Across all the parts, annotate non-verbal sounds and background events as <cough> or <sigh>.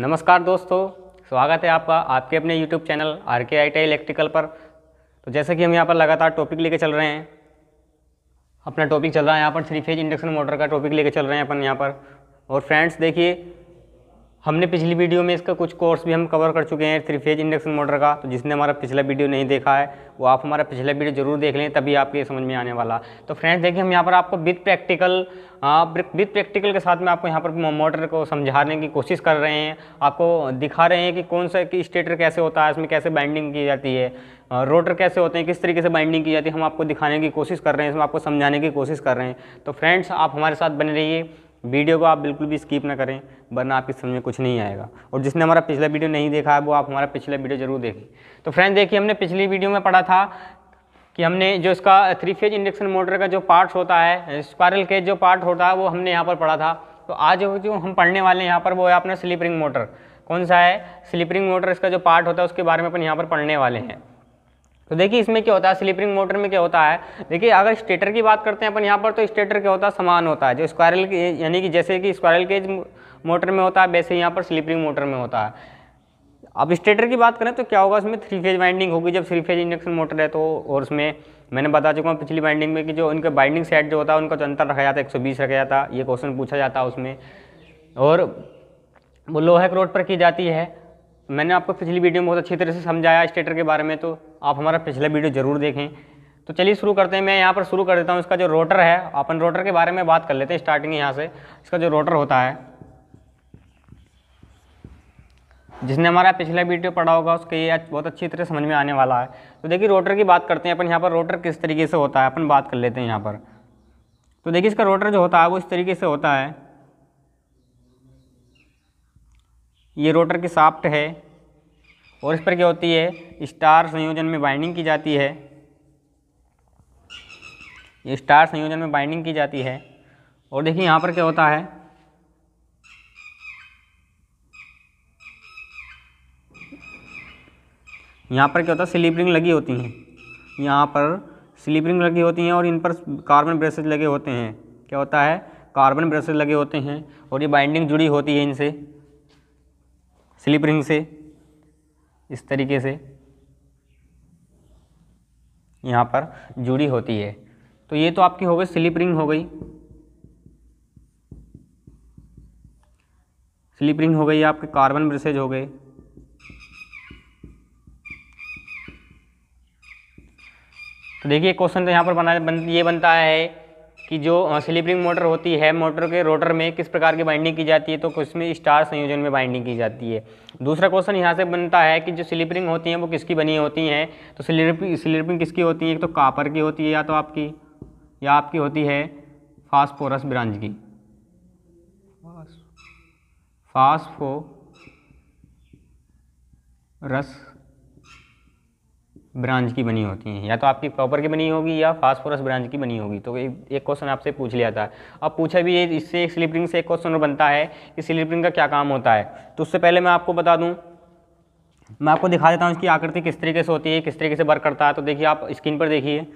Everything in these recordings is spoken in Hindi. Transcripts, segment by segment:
नमस्कार दोस्तों स्वागत है आपका आपके अपने यूट्यूब चैनल आर के आई टी इलेक्ट्रिकल पर तो जैसे कि हम यहाँ पर लगातार टॉपिक लेके चल रहे हैं अपना टॉपिक चल रहा है यहाँ पर थ्री फेज इंडक्शन मोटर का टॉपिक लेके चल रहे हैं अपन यहाँ पर और फ्रेंड्स देखिए हमने पिछली वीडियो में इसका कुछ कोर्स भी हम कवर कर चुके हैं थ्री फेज इंडक्शन मोटर का तो जिसने हमारा पिछला वीडियो नहीं देखा है वो आप हमारा पिछला वीडियो जरूर देख लें तभी आपके समझ में आने वाला तो फ्रेंड्स देखिए हम यहाँ पर आपको विद प्रैक्टिकल विद प्रैक्टिकल के साथ में आपको यहाँ पर मोटर को समझाने की कोशिश कर रहे हैं आपको दिखा रहे हैं कि कौन सा कि स्टेटर कैसे होता है इसमें कैसे बाइंडिंग की जाती है रोटर कैसे होते हैं किस तरीके से बाइंडिंग की जाती है हम आपको दिखाने की कोशिश कर रहे हैं इसमें आपको समझाने की कोशिश कर रहे हैं तो फ्रेंड्स आप हमारे साथ बने रहिए वीडियो को आप बिल्कुल भी स्किप ना करें वरना आपकी समझ में कुछ नहीं आएगा और जिसने हमारा पिछला वीडियो नहीं देखा है वो आप हमारा पिछला वीडियो जरूर देखें तो फ्रेंड देखिए हमने पिछली वीडियो में पढ़ा था कि हमने जो इसका थ्री फेज इंडक्शन मोटर का जो पार्ट्स होता है स्पायरल केज जो पार्ट होता है वो हमने यहाँ पर पढ़ा था तो आज जो हम पढ़ने वाले हैं यहाँ पर वो है अपना स्लीपरिंग मोटर कौन सा है स्लीपरिंग मोटर इसका जो पार्ट होता है उसके बारे में अपन यहाँ पर पढ़ने वाले हैं तो देखिए इसमें क्या होता है स्लीपरिंग मोटर में क्या होता है देखिए अगर स्टेटर की बात करते हैं अपन यहाँ पर तो स्टेटर क्या होता है समान होता है जो स्क्वायरल यानी कि जैसे कि स्क्वायरल केज मोटर में होता है वैसे यहाँ पर स्लीपरिंग मोटर में होता है अब स्टेटर की बात करें तो क्या होगा उसमें थ्री फेज वाइंडिंग होगी जब थ्री फेज इंडक्शन मोटर है तो और उसमें मैंने बता चुका हूँ पिछली बाइंडिंग में कि जो उनका बाइंडिंग सेट जो होता है उनका जो अंतर रखा जाता है बीस रखा जाता है ये क्वेश्चन पूछा जाता है उसमें और वो लोहे क्रोड पर की जाती है मैंने आपको पिछली वीडियो में बहुत अच्छी तरह से समझाया स्टेटर के बारे में तो आप हमारा पिछला वीडियो ज़रूर देखें तो चलिए शुरू करते हैं मैं यहाँ पर शुरू कर देता हूँ इसका जो रोटर है अपन रोटर के बारे में बात कर लेते हैं स्टार्टिंग यहाँ से इसका जो रोटर होता है जिसने हमारा पिछला वीडियो पढ़ा होगा उसके ये बहुत अच्छी तरह समझ में आने वाला है तो देखिए रोटर की बात करते हैं अपन यहाँ पर रोटर किस तरीके से होता है अपन बात कर लेते हैं यहाँ पर तो देखिए इसका रोटर जो होता है वो इस तरीके से होता है ये रोटर की साफ्ट है और इस पर क्या होती है स्टार संयोजन में बाइंडिंग की जाती है ये स्टार संयोजन में बाइंडिंग की जाती है और देखिए यहाँ पर क्या होता है यहाँ पर क्या होता है स्लीप रिंग लगी होती हैं यहाँ पर स्लिप रिंग लगी होती हैं और इन पर कार्बन ब्रेसेज लगे होते हैं क्या होता है कार्बन ब्रेसेज लगे होते हैं और ये बाइंडिंग जुड़ी होती है इनसे स्लिप रिंग से इस तरीके से यहाँ पर जुड़ी होती है तो ये तो आपकी हो गई स्लिप रिंग हो गई स्लिप रिंग हो गई आपके कार्बन ब्रिसेज हो गए तो देखिए क्वेश्चन तो यहाँ पर बना बन, ये बनता है कि जो स्लीपिंग मोटर होती है मोटर के रोटर में किस प्रकार की बाइंडिंग की जाती है तो उसमें स्टार संयोजन में बाइंडिंग की जाती है दूसरा क्वेश्चन यहाँ से बनता है कि जो स्लीपरिंग होती हैं वो किसकी बनी होती हैं तो स्लीपिंग स्लीपिंग किसकी होती है एक तो कापर की होती है या तो आपकी या आपकी होती है फास्फोरस ब्रांच की फास्फो रस ब्रांच की बनी होती हैं या तो आपकी कॉपर की बनी होगी या फास्फोरस ब्रांच की बनी होगी तो एक क्वेश्चन आपसे पूछ लिया था अब पूछा भी ये इससे एक स्लिप रिंग से एक क्वेश्चन और बनता है कि स्लिप रिंग का क्या काम होता है तो उससे पहले मैं आपको बता दूँ मैं आपको दिखा देता हूँ इसकी आकृति किस तरीके से होती है किस तरीके से वर्क करता है तो देखिए आप स्क्रीन पर देखिए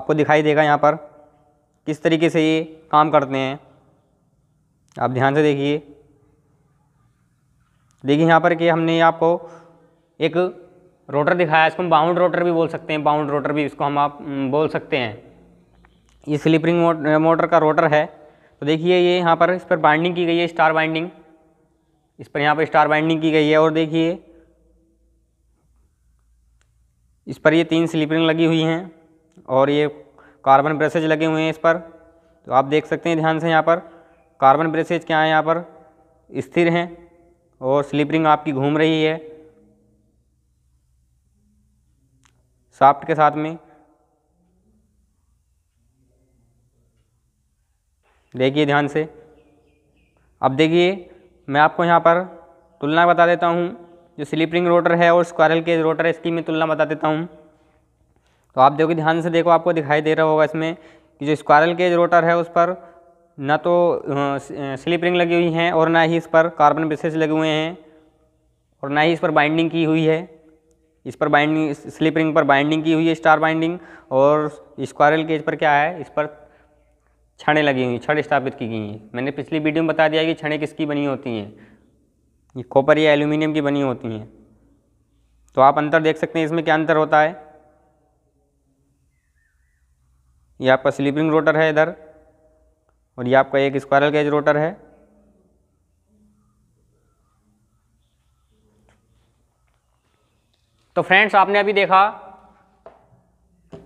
आपको दिखाई देगा यहाँ पर किस तरीके से ये काम करते हैं आप ध्यान से देखिए देखिए यहाँ पर कि हमने आपको एक रोटर दिखाया इसको हम बाउंड रोटर भी बोल सकते हैं बाउंड रोटर भी इसको हम आप बोल सकते हैं ये स्लिपरिंग मोटर का रोटर है तो देखिए ये यहाँ पर इस पर बाइंडिंग की गई है स्टार बाइंडिंग इस पर यहाँ पर स्टार बाइंडिंग की गई है और देखिए इस पर ये तीन स्लिपरिंग लगी हुई हैं और ये कार्बन ब्रेसेज लगे हुए हैं इस पर तो आप देख सकते हैं ध्यान से यहाँ पर कार्बन ब्रेसेज क्या है यहाँ पर स्थिर हैं और स्लीपरिंग आपकी घूम रही है साफ्ट के साथ में देखिए ध्यान से अब देखिए मैं आपको यहाँ पर तुलना बता देता हूँ जो स्लीपरिंग रोटर है और स्क्वायरल के रोटर इसकी मैं तुलना बता देता हूँ तो आप देखो ध्यान से देखो आपको दिखाई दे रहा होगा इसमें कि जो स्क्वायरल केज रोटर है उस पर ना तो स्लिप रिंग लगी हुई हैं और ना ही इस पर कार्बन ब्रेसेस लगे हुए हैं और ना ही इस पर बाइंडिंग की हुई है इस पर बाइंडिंग स्लिप रिंग पर बाइंडिंग की हुई है स्टार बाइंडिंग और स्क्वायरल केज पर क्या है इस पर छड़ें लगी हुई छड़ स्थापित की गई हैं मैंने पिछली वीडियो में बता दिया कि छड़ें किसकी बनी होती हैं ये कॉपर या एल्यूमिनियम की बनी होती हैं तो आप अंतर देख सकते हैं इसमें क्या अंतर होता है यह आपका स्लीपिंग रोटर है इधर और ये आपका एक स्क्वायरल केज रोटर है तो फ्रेंड्स आपने अभी देखा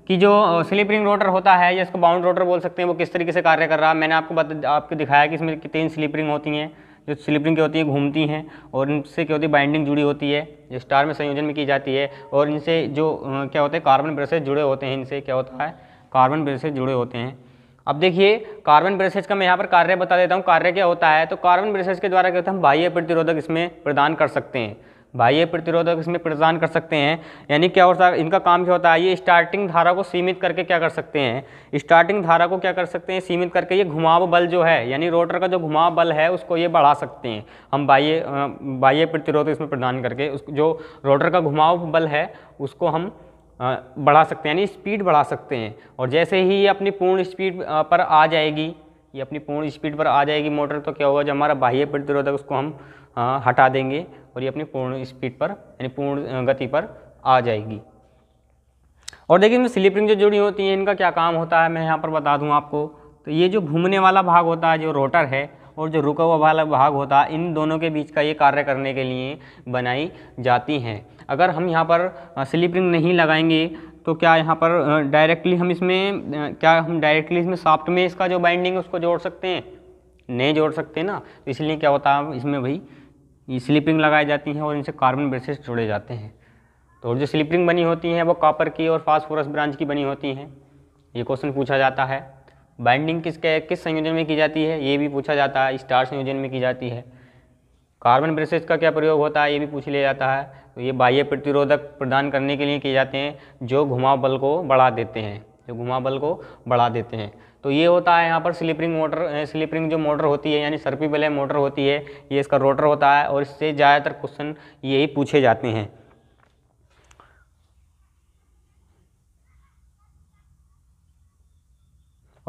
कि जो स्लिप रिंग रोटर होता है या इसको बाउंड रोटर बोल सकते हैं वो किस तरीके से कार्य कर रहा है मैंने आपको बता आपको दिखाया कि इसमें तीन स्लिप रिंग होती हैं जो स्लिप रिंग क्या होती है घूमती हैं और इनसे क्या होती है बाइंडिंग जुड़ी होती है जो स्टार में संयोजन में की जाती है और इनसे जो क्या होते हैं कार्बन ब्रसेज जुड़े होते हैं इनसे क्या होता है कार्बन ब्रेसेज जुड़े होते हैं अब देखिए कार्बन ब्रसेज का मैं यहाँ पर कार्य बता देता हूँ कार्य क्या होता है तो कार्बन ब्रसेज के द्वारा क्या होता है हम बाह्य प्रतिरोधक इसमें प्रदान कर सकते हैं बाह्य प्रतिरोधक इसमें प्रदान कर सकते हैं यानी क्या होता है इनका काम क्या होता है ये स्टार्टिंग धारा को सीमित करके क्या कर सकते हैं स्टार्टिंग धारा को क्या कर सकते हैं सीमित करके ये घुमाव बल जो है यानी रोटर का जो घुमाव बल है उसको ये बढ़ा सकते हैं हम बाह्य बाह्य प्रतिरोध इसमें प्रदान करके उस जो रोटर का घुमाव बल है उसको हम बढ़ा सकते हैं यानी स्पीड बढ़ा सकते हैं और जैसे ही ये अपनी पूर्ण स्पीड पर आ जाएगी ये अपनी पूर्ण स्पीड पर आ जाएगी मोटर तो क्या होगा जो हमारा बाह्य प्रतिरोधक उसको हम हटा देंगे और ये अपनी पूर्ण स्पीड पर यानी पूर्ण गति पर आ जाएगी और देखिए इसमें स्लिप रिंग जो जुड़ी होती हैं इनका क्या काम होता है मैं यहाँ पर बता दूँ आपको तो ये जो घूमने वाला भाग होता है जो रोटर है और जो रुका हुआ वाला भाग होता है इन दोनों के बीच का ये कार्य करने के लिए बनाई जाती हैं अगर हम यहाँ पर स्लिप रिंग नहीं लगाएंगे तो क्या यहाँ पर डायरेक्टली हम इसमें क्या हम डायरेक्टली इसमें साफ्ट में इसका जो बाइंडिंग है उसको जोड़ सकते हैं नहीं जोड़ सकते ना तो इसलिए क्या होता है इसमें भाई ये स्लीपिंग लगाई जाती हैं और इनसे कार्बन ब्रेसेस जोड़े जाते हैं तो जो स्लीपिंग बनी होती हैं वो कॉपर की और फास्फोरस ब्रांच की बनी होती हैं ये क्वेश्चन पूछा जाता है बाइंडिंग किसके किस संयोजन में की जाती है ये भी पूछा जाता है स्टार संयोजन में की जाती है कार्बन ब्रेसेस का क्या प्रयोग होता है ये भी पूछ लिया जाता है तो ये बाह्य प्रतिरोधक प्रदान करने के लिए किए जाते हैं जो घुमाव बल को बढ़ा देते हैं जो घुमाव बल को बढ़ा देते हैं तो ये होता है यहाँ पर स्लिपरिंग मोटर स्लिपरिंग जो मोटर होती है यानी सर्पी वाले मोटर होती है ये इसका रोटर होता है और इससे ज़्यादातर क्वेश्चन यही पूछे जाते हैं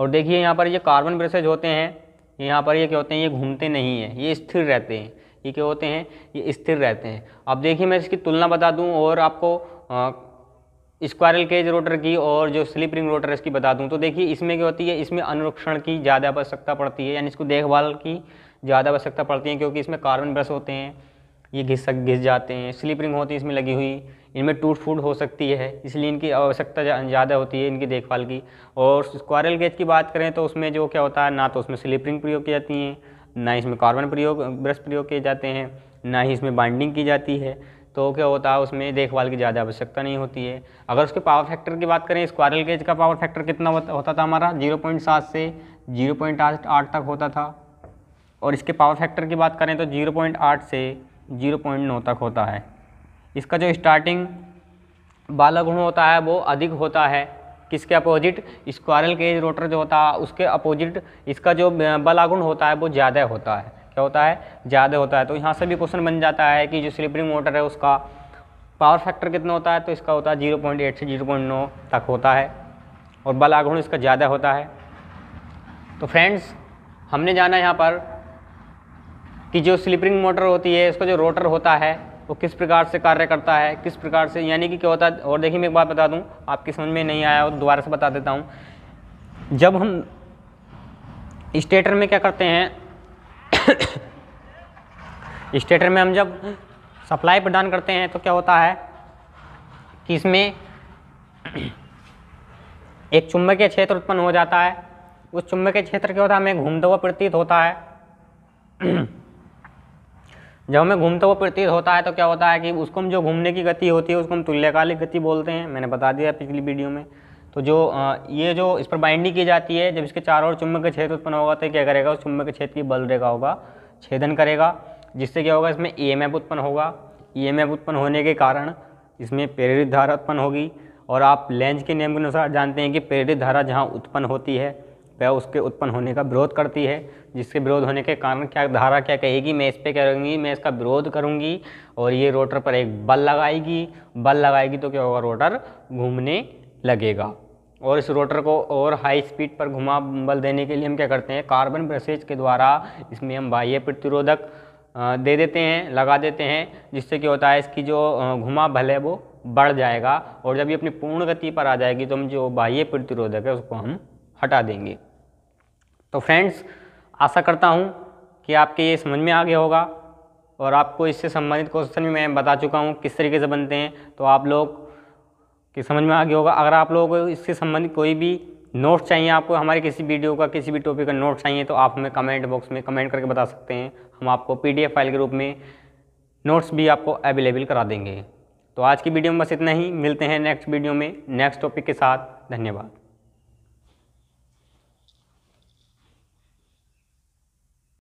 और देखिए यहाँ पर ये कार्बन ब्रशेज होते हैं यहाँ पर ये क्या होते हैं ये घूमते नहीं हैं ये स्थिर रहते हैं ये क्या होते हैं ये स्थिर रहते हैं अब देखिए मैं इसकी तुलना बता दूँ और आपको स्क्वायरल केज रोटर की और जो स्लिप रिंग रोटर इसकी बता दूं तो देखिए इसमें क्या होती है इसमें अनुरक्षण की ज़्यादा आवश्यकता पड़ती है यानी इसको देखभाल की ज़्यादा आवश्यकता पड़ती है क्योंकि इसमें कार्बन ब्रश होते हैं ये घिस घिस जाते हैं स्लिप रिंग होती है इसमें लगी हुई इनमें टूट फूट हो सकती है इसलिए इनकी आवश्यकता ज़्यादा होती है इनकी देखभाल की और स्क्वायरल केज की बात करें तो उसमें जो क्या होता है ना तो उसमें स्लिप रिंग प्रयोग की जाती हैं ना इसमें कार्बन प्रयोग ब्रश प्रयोग किए जाते हैं ना ही इसमें बाइंडिंग की जाती है तो क्या होता है उसमें देखभाल की ज़्यादा आवश्यकता नहीं होती है अगर उसके पावर फैक्टर की बात करें स्क्वायरल केज का पावर फैक्टर कितना होता था हमारा जीरो पॉइंट सात से जीरो पॉइंट आठ आठ तक होता था और इसके पावर फैक्टर की बात करें तो जीरो पॉइंट आठ से जीरो पॉइंट नौ तक होता है इसका जो स्टार्टिंग बाला गुण होता है वो अधिक होता है किसके अपोजिट स्क्वायरल केज रोटर जो होता है उसके अपोजिट इसका जो बलागुण होता है वो ज़्यादा होता है क्या होता है ज़्यादा होता है तो यहाँ से भी क्वेश्चन बन जाता है कि जो स्लिपरिंग मोटर है उसका पावर फैक्टर कितना होता है तो इसका होता है जीरो पॉइंट एट से जीरो पॉइंट नौ तक होता है और बल आघूर्ण इसका ज़्यादा होता है तो फ्रेंड्स हमने जाना यहाँ पर कि जो स्लिपरिंग मोटर होती है उसका जो रोटर होता है वो किस प्रकार से कार्य करता है किस प्रकार से यानी कि क्या होता है और देखिए मैं एक बात बता दूँ आपकी समझ में नहीं आया हो तो दोबारा से बता देता हूँ जब हम स्टेटर में क्या करते हैं <coughs> स्टेटर में हम जब सप्लाई प्रदान करते हैं तो क्या होता है कि इसमें <coughs> एक चुंबकीय क्षेत्र उत्पन्न हो जाता है उस चुंबकीय क्षेत्र क्या होता है हमें घूमता हुआ प्रतीत होता है <coughs> जब हमें घूमता हुआ प्रतीत होता है तो क्या होता है कि उसको हम जो घूमने की गति होती है उसको हम तुल्यकालिक गति बोलते हैं मैंने बता दिया पिछली वीडियो में तो जो ये जो इस पर बाइंडिंग की जाती है जब इसके चारों ओर चुम्बक का क्षेत्र उत्पन्न होगा तो क्या करेगा उस चुम्बक के क्षेत्र की बल रेखा होगा छेदन करेगा जिससे क्या होगा इसमें ई e उत्पन्न होगा ई e उत्पन्न होने के कारण इसमें प्रेरित धारा उत्पन्न होगी और आप लेंज के नियम के अनुसार जानते हैं कि प्रेरित धारा जहाँ उत्पन्न होती है वह उसके उत्पन्न होने का विरोध करती है जिसके विरोध होने के कारण क्या धारा क्या कहेगी मैं इस पर करूँगी मैं इसका विरोध करूँगी और ये रोटर पर एक बल लगाएगी बल लगाएगी तो क्या होगा रोटर घूमने लगेगा और इस रोटर को और हाई स्पीड पर घुमा बल देने के लिए हम क्या करते हैं कार्बन ब्रसेज के द्वारा इसमें हम बाह्य प्रतिरोधक दे देते हैं लगा देते हैं जिससे क्या होता है इसकी जो घुमा बल है वो बढ़ जाएगा और जब ये अपनी पूर्ण गति पर आ जाएगी तो हम जो बाह्य प्रतिरोधक है उसको हम हटा देंगे तो फ्रेंड्स आशा करता हूँ कि आपके ये समझ में आ गया होगा और आपको इससे संबंधित क्वेश्चन भी मैं बता चुका हूँ किस तरीके से बनते हैं तो आप लोग कि समझ में आ गया होगा अगर आप लोगों को इसके संबंधित कोई भी नोट्स चाहिए आपको हमारे किसी वीडियो का किसी भी टॉपिक का नोट चाहिए तो आप हमें कमेंट बॉक्स में कमेंट करके बता सकते हैं हम आपको पी फाइल के रूप में नोट्स भी आपको अवेलेबल करा देंगे तो आज की वीडियो में बस इतना ही मिलते हैं नेक्स्ट वीडियो में नेक्स्ट टॉपिक के साथ धन्यवाद